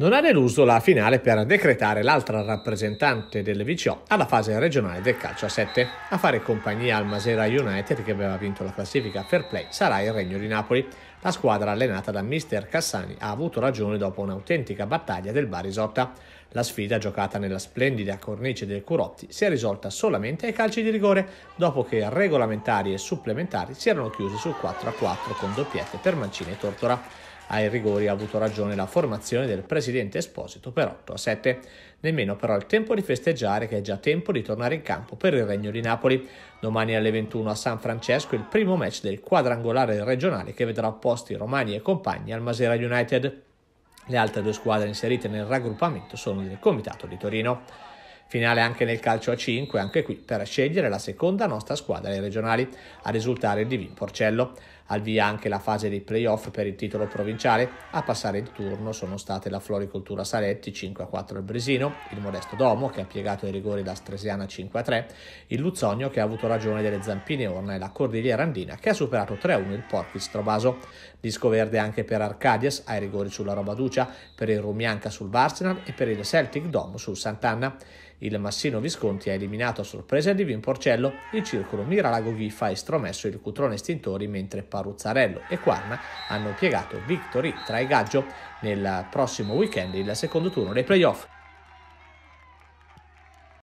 non ha deluso la finale per decretare l'altra rappresentante del VCO alla fase regionale del calcio a 7. A fare compagnia al Masera United che aveva vinto la classifica Fair Play sarà il Regno di Napoli. La squadra allenata da Mr. Cassani ha avuto ragione dopo un'autentica battaglia del Barisotta. La sfida giocata nella splendida cornice del Curotti si è risolta solamente ai calci di rigore, dopo che regolamentari e supplementari si erano chiusi sul 4-4 con doppiette per Mancini e Tortora. Ai rigori ha avuto ragione la formazione del presidente Esposito per 8 a 7. Nemmeno però il tempo di festeggiare che è già tempo di tornare in campo per il Regno di Napoli. Domani alle 21 a San Francesco il primo match del quadrangolare regionale che vedrà opposti Romani e compagni al Masera United. Le altre due squadre inserite nel raggruppamento sono del Comitato di Torino. Finale anche nel calcio a 5, anche qui per scegliere la seconda nostra squadra ai regionali, a risultare il Divin Porcello al via anche la fase dei playoff per il titolo provinciale. A passare il turno sono state la Floricoltura Saletti 5-4 al Bresino, il Modesto Domo che ha piegato i rigori da Stresiana 5-3, il Luzzogno che ha avuto ragione delle Zampine Orna e la Cordigliera Andina che ha superato 3-1 il Porchis Trovaso. Disco verde anche per Arcadias ai rigori sulla Robaducia, per il Rumianca sul Varsenal e per il Celtic Domo sul Sant'Anna. Il Massino Visconti ha eliminato a sorpresa il Divin Porcello, il Circolo Miralago Ghiffa ha estromesso il Cutrone Estintori mentre Paolo Paruzzarello e Quarna hanno piegato Victory tra i Gaggio nel prossimo weekend il secondo turno dei playoff.